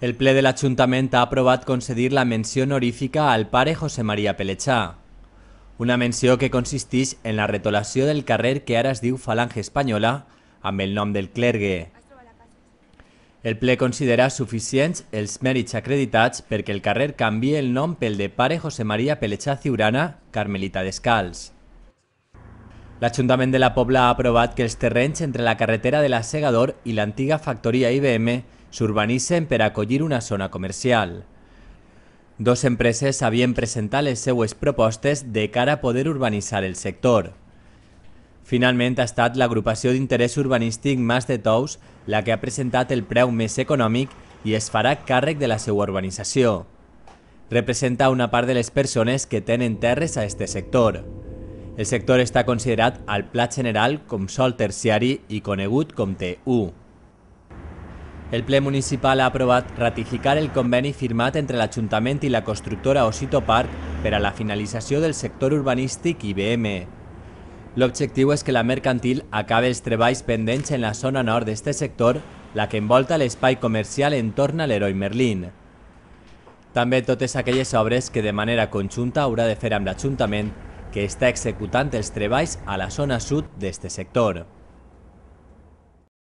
El ple de l'Ajuntament ha aprovat concedir la menció honorífica al pare José María Pelechá. Una menció que consisteix en la retolació del carrer que ara es diu Falange Espanyola, amb el nom del clergue. El ple considera suficients els mèrits acreditats perquè el carrer canvi el nom pel de pare José María Pelechá Ciurana, Carmelita Descals. L'Ajuntament de la Pobla ha aprovat que els terrenys entre la carretera de la Segador i l'antiga factoria IBM s'urbanitzen per acollir una zona comercial. Dos empreses havien presentat les seues propostes de cara a poder urbanitzar el sector. Finalment ha estat l'agrupació d'interès urbanístic Mas de Tous la que ha presentat el preu més econòmic i es farà càrrec de la seva urbanització. Representa una part de les persones que tenen terres a este sector. El sector està considerat al Pla General com sol terciari i conegut com T1. El ple municipal ha aprovat ratificar el conveni firmat entre l'Ajuntament i la constructora Osito Park per a la finalització del sector urbanístic IBM. L'objectiu és que la mercantil acabi els treballs pendents en la zona nord d'este sector, la que envolta l'espai comercial entorn a l'Heroi Merlin. També totes aquelles obres que de manera conjunta haurà de fer amb l'Ajuntament, que està executant els treballs a la zona sud d'este sector.